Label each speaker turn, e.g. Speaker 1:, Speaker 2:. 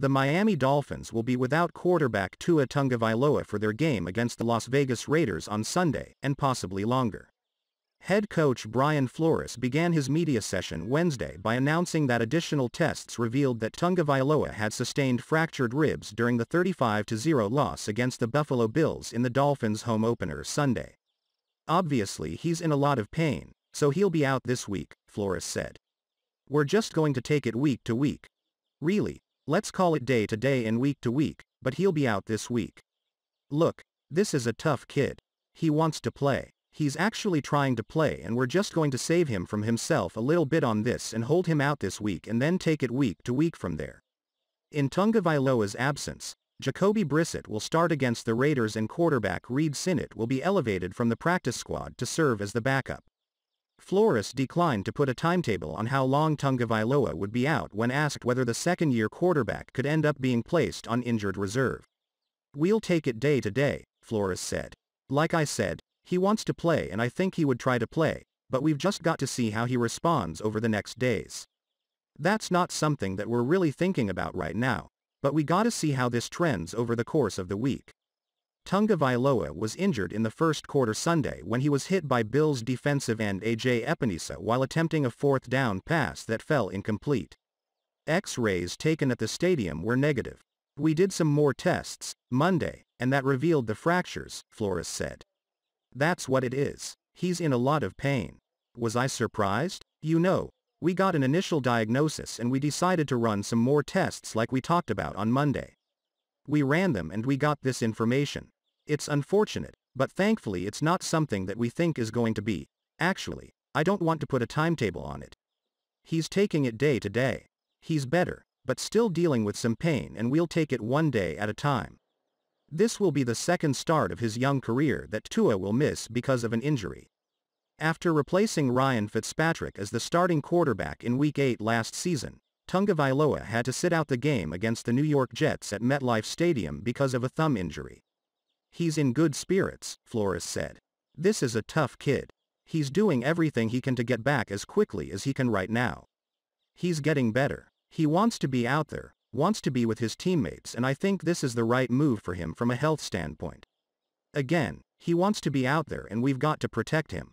Speaker 1: The Miami Dolphins will be without quarterback Tua Tungavailoa for their game against the Las Vegas Raiders on Sunday, and possibly longer. Head coach Brian Flores began his media session Wednesday by announcing that additional tests revealed that Tungavailoa had sustained fractured ribs during the 35-0 loss against the Buffalo Bills in the Dolphins' home opener Sunday. Obviously he's in a lot of pain, so he'll be out this week, Flores said. We're just going to take it week to week. Really, Let's call it day to day and week to week, but he'll be out this week. Look, this is a tough kid. He wants to play. He's actually trying to play and we're just going to save him from himself a little bit on this and hold him out this week and then take it week to week from there. In Tungavailoa's absence, Jacoby Brissett will start against the Raiders and quarterback Reed Sinnott will be elevated from the practice squad to serve as the backup. Flores declined to put a timetable on how long Tungavailoa would be out when asked whether the second-year quarterback could end up being placed on injured reserve. We'll take it day to day, Flores said. Like I said, he wants to play and I think he would try to play, but we've just got to see how he responds over the next days. That's not something that we're really thinking about right now, but we gotta see how this trends over the course of the week. Tunga Vailoa was injured in the first quarter Sunday when he was hit by Bills defensive end AJ Epinesa while attempting a fourth down pass that fell incomplete. X-rays taken at the stadium were negative. We did some more tests, Monday, and that revealed the fractures, Flores said. That's what it is. He's in a lot of pain. Was I surprised? You know, we got an initial diagnosis and we decided to run some more tests like we talked about on Monday. We ran them and we got this information. It's unfortunate, but thankfully it's not something that we think is going to be. Actually, I don't want to put a timetable on it. He's taking it day to day. He's better, but still dealing with some pain and we'll take it one day at a time. This will be the second start of his young career that Tua will miss because of an injury. After replacing Ryan Fitzpatrick as the starting quarterback in Week 8 last season, Tungavailoa had to sit out the game against the New York Jets at MetLife Stadium because of a thumb injury. He's in good spirits, Flores said. This is a tough kid. He's doing everything he can to get back as quickly as he can right now. He's getting better. He wants to be out there, wants to be with his teammates and I think this is the right move for him from a health standpoint. Again, he wants to be out there and we've got to protect him.